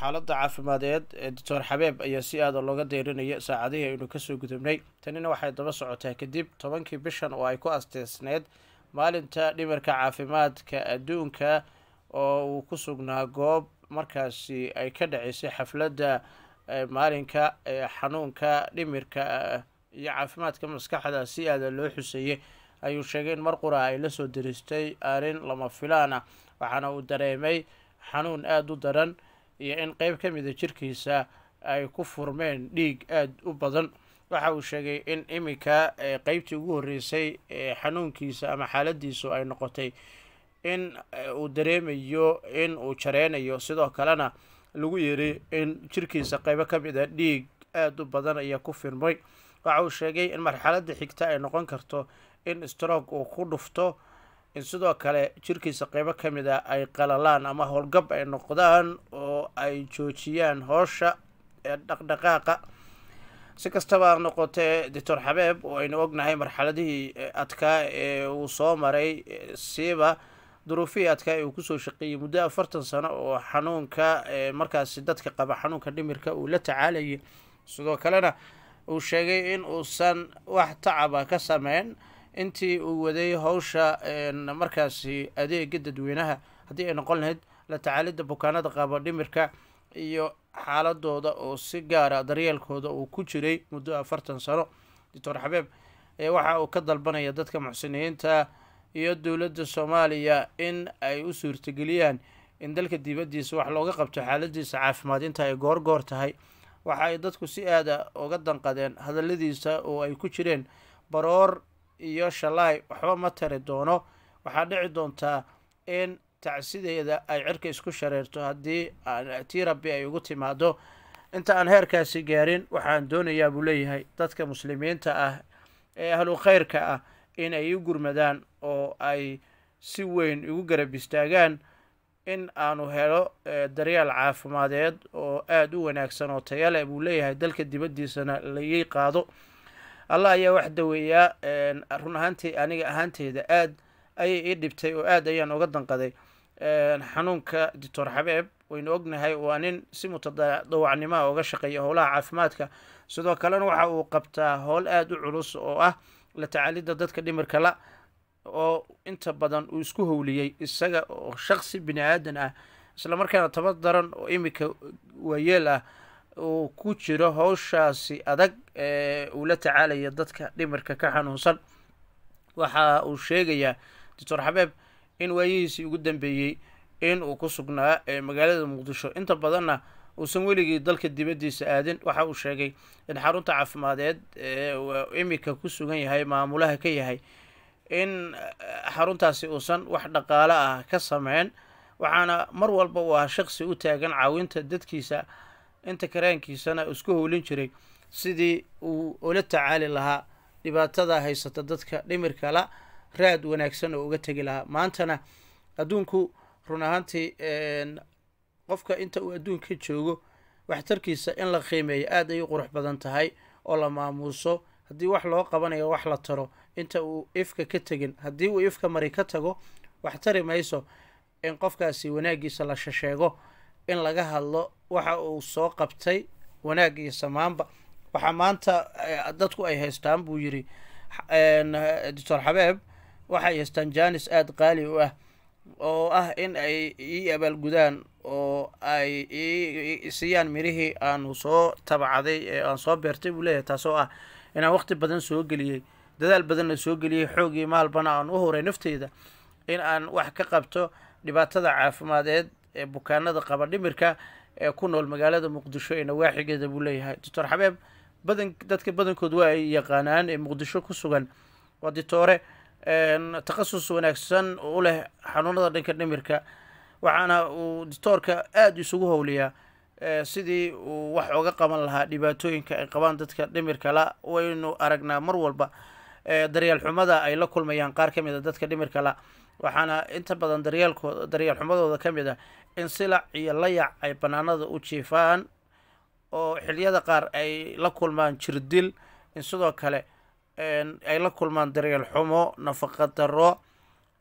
xaaladda caafimaadeed ee doctor xabeeb ayaa si aada looga deyrinaya saacadihii aynu kasoo gudubnay tanina waxay daba socotaa kadib tobankii bishan oo ay ku asteysneed maalinta dhimirka caafimaadka adduunka oo uu ku sugnaa goob markaasi ay ka dhaceysay xafladda e, maalinka e, xanuunka dhimirka e, iyo caafimaadka maskaxda si aada loo xuseeyey ayuu sheegay in mar qura ay lasoo diristay arrin lama filaana ah, waxaana uu dareemay xanuun aada u daran iyo in qayb ka mida ah jirkiisa ay ku furmeen dhiig aad u badan waxa uu sheegay in iminka eh, qeybtii ugu horreysay ee eh, xanuunkiisa ama xaaladiisu ay noqotay in eh, uu dareemayo in uu jareynayo sidoo kalena lagu yiri in jirkiisa qeybo ka mid a ah dhiig aad u badan ayaa ku firmay waxa uu sheegay in marxaladda xigta ay noqon karto in strog uu ku dhufto in sidoo kale jirkiisa qeybo ka mid ah ay qalalaan ama howlgab ay noqdaan oo ay joojiyaan hoosha dhaqdhaqaaqa si kastaba noqotee doctor xabeeb oo aynu ognahay marxaladihii adkaa ee uu soo maray siiba duruufihii adkaa ee uu kusoo shaqeeyey muddo afartan sano oo xanuunka markaasi dadka qaba xanuunka dhimirka uu la tacaalayay sidoo kalena uu sheegay in uusan wax tacaba ka sameyn intii uu waday howsha markaasi adeega dadweynaha haddii ay noqon lahayd la tacaalidda bukaanada qaabo dhimirka iyo xaaladooda oo si gaara ah, daryeelkooda uu ku jiray muddo afartan sano doctor xabeeb waxa uu ka dalbanaya dadka muxsiniyiinta iyo dowladda soomaaliya in ay u suurtageliyaan in dalka dibaddiisa wax looga qabto xaaladiisa caafimaad inta ay goor tahay waxa ay dadku si aada ah uga danqadeen hadalladiisa oo ay ku jireen baroor iyo shalaay waxba ma tari doono waxaa dhici doontaa in tacsideeda ay cirka isku shareerto haddii tii rabbi ay ugu timaado inta aan heerkaasi gaarin waxaan doonayaa buu leeyahay dadka muslimiinta ah ee ahlu khayrka ah inay i gurmadaan oo ay si weyn igu garab istaagaan in aanu helo e, daryaal caafimaadeed oo aada u wanaagsan oo tayale buu leeyahay dalka dibaddiisana layii qaado allah ayaa wax daweeyaa run ahaantii aniga ahaanteeda aad ayay ii dhibtay oo aad ayaan uga danqaday xanuunka doctor xabeeb waynu ognahay waa nin si mutadawacnimaa ah uga shaqeeya howlaha caafimaadka sidoo kalena waxa uu qabtaa howl aad u culus oo ah la tacaalidda dadka dhimirka la oo inta badan uu isku howliyey isaga oo shaqsi bini aadan ah isla markaana tabar daran oo imika waayeel ah uu ku jiro howshaasi adag ee uu tacaalaya dadka dhimirka ka xanuunsan waxa uu sheegayaa doctor xabeeb in waayihiisii ugu dambeeyey in uu ku sugnaa magaalada muqdisho inta badanna uusan weligii dalka dibaddiisa aadin waxa uu sheegay in xarunta caafimaadeed caafimadeed imika ku sugan yahay maamulaha ka yahay in eh, xaruntaasi uusan wax dhaqaale ah ka sameyn waxaana mar walba uu ah shaqsi u taagan caawinta dadkiisa inta kareenkiisana isku howlin jiray sidii uu ula tacaali lahaa dhibaatada haysata dadka dhimirkala raad wanaagsan oo uga tegi lahaa maantana adduunku run ahaantii qofka inta uu adduunka joogo waxtarkiisa in la qiimeeyo aad ayay qurux badan tahay oo la maamuuso haddii wax loo qabanayo wax la taro inta uu ifka ka tegin haddii uu ifka mari ka tago wax tari mayso in qofkaasi wanaaggiisa la shasheego in laga hadlo waxa uu soo qabtay wanaag iyo samaanba waxaa maanta eh, dadku ay haystaan buu yidhi eh, doctor xabeeb waxay haystaan janis aada qaali u ah oo ah in ay ii abaalgudaan oo ay siiyaan mirihii aanu soo tabcaday ee aan soo beertay buu leeyahay taasoo ah inaan waqti badan soo geliyey dadaal badanna soo geliyey xoog iyo maalbana aan u huray nafteyda in aan wax ka qabto dhibaatada caafimaadeed ee bukaanada qaba dhimirka ee ku nool magaalada muqdisho ee nawaaxigeeda buu leeyahay doctor xabeeb badan dadka badankood waa ay yaqaanaan ee muqdisho ku sugan waa ditoore takhasus wanaagsan u leh xanuunada dhanka dhimirka waxaana uu ditoorka aada isugu howliyaa sidii uu wax oga qaban lahaa dhibaatooyinka ay qabaan dadka dhimirka la waynu aragnaa mar walba daryeelxumada ay la kulmayaan qaar ka mid a ah dadka dhimirka la waxaana inta badan daryeelkooda daryeel xumadooda ka mid ah in silac iyo layac ay bannaanada u jiifaan oo xiliyada qaar ay la kulmaan jirdil in sidoo kale ay la kulmaan daryeel xumo nafaqa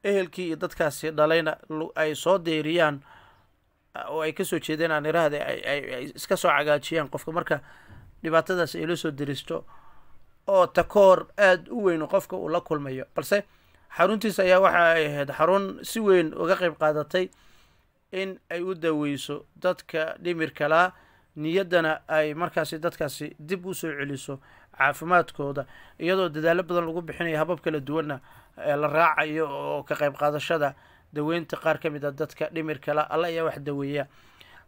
ehelkii iyo dadkaasi dhalayna ay soo deeriyaan ah, oo ay kasoo jeedeen aan iraahda ay iska soo cagaajiyaan qofka marka dhibaatadaas ay la soo deristo oo takoor aada u weyn qofka uu la kulmayo balse xaruntiis ayaa waxa ay ahayd xarun si weyn uga qeyb qaadatay in ay u daweyso dadka dhimirkalaa niyaddana ay markaasi dadkaasi dib u soo celiso caafimaadkooda iyadoo dadaalo badan lagu bixinayo habab kala duwanna la raacayo oo ka qayb qaadashada daweynta qaar ka mid a ah dadka dhimirkala alla ayaa wax daweeya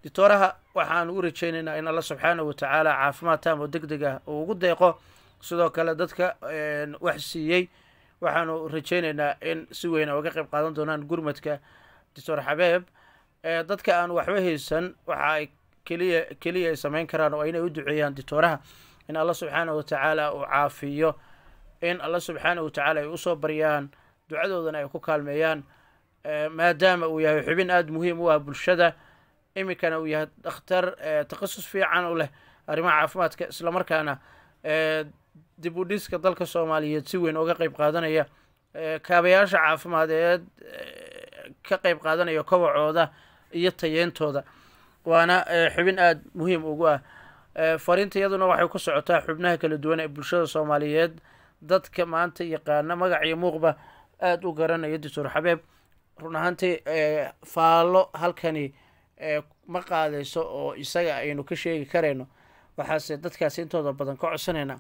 dictooraha waxaanu u rajaynaynaa in alla subxaanahu watacaala caafimaad taam oo deg deg ah uu ugu deeqo sidoo kale dadka wax siiyey waxaanu rajaynaynaa in si weyn oga qeyb qaadan doonaan gurmadka doctor xabeeb dadka aan waxba haysan waxa ay keliya keliya ay samayn karaan oo inay u duceeyaan dictooraha in alla subxaana wa tacaala uu caafiyo in alla subxaanah wa tacaala ay usoo baryaan ducadoodana ay ku kaalmeeyaan maadaama uu yahay xubin aada muhiim u ah bulshada iminkana uu yahay dakhtar takhasus fiican u leh arrimaha caafimaadka islamarkaana dib u dhiska dalka soomaaliyeed si weyn uga qeyb qaadanaya kaabayaasha caafimaadeed ka qeyb qaadanaya kobacooda iyo tayeyntooda waana xubin aada muhiim ugu ah fariinta iyaduna waxay ku socotaa xubnaha kala duwan ee bulshada soomaaliyeed dadka maanta yaqaana magacyo muuqba aada u garanaya doctor xabeeb run ahaantii faallo halkani ma qaadayso oo isaga aynu ka sheegi karayno waxaase dadkaasi intooda badan ka codsanaynaa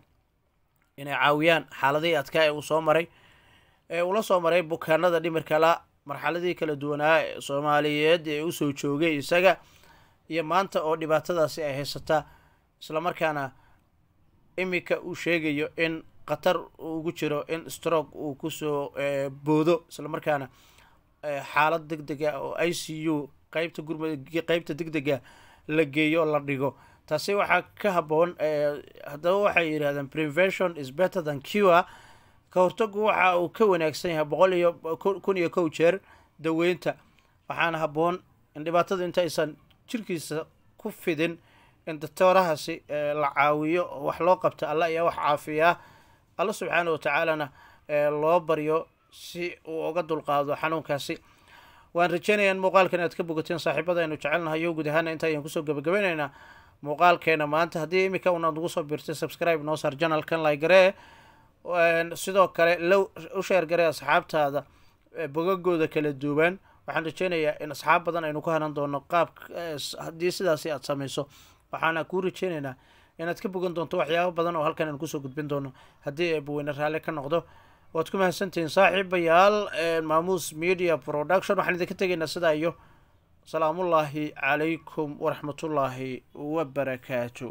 inay caawiyaan xaaladihii adkaa ee uu soo maray ee uula soo maray bukaanada dhimirkala marxaladii kala duwanaa soomaaliyeed ee usoo joogay isaga iyo maanta oo dhibaatadaasi ay haysataa islamarkaana iminka uu sheegayo in khatar ugu jiro in stroke uu kusoo boodo islamarkaana xaalad deg deg ah oo i c u qaybta gurmud deg dega la geeyo la dhigo taasi waxaa ka haboon eh, haddaba waxay yidhahdeen prevention is better than cure ka hortagu waxa uu ka wanaagsan yahay boqol iyo kun iyo kow jeer daweynta waxaana haboon in dhibaatadu intaysan jirkiisa ku fidin in doktoorahaasi eh, la caawiyo wax loo qabta alla ayaa wax caafiyaa alla subxaanah watacaalana eh, loo baryo si uu uga dulqaado xanuunkaasi waan rajeynayaa in muuqaalkan aad ka bogateen saaxiibada aynu jecelnahay iyo guud ahaana inta ayaan kusoo gabagabaynaynaa muuqaalkeena maanta haddii iminka unaad ugu soo biirtay subscribe noo saar janalkan laygaree sidoo kale low u sheergaree asxaabtaada bogagooda kala duwan waxaan rajeynayaa in asxaab badan aynu ka haran doono qaab haddii sidaasi aad samayso waxaana kuu rajeynaynaa inaad ka bogan doonto waxyaabo badan oo halkan aan kusoo gudbin doono haddii eebaweyne raalle ka noqdo waad ku mahadsantihiin saaxiibayaal maamuus media production waxaan idinka tegaynaa sidaa iyo salaamullaahi calaykum waraxmatullaahi wa barakaatu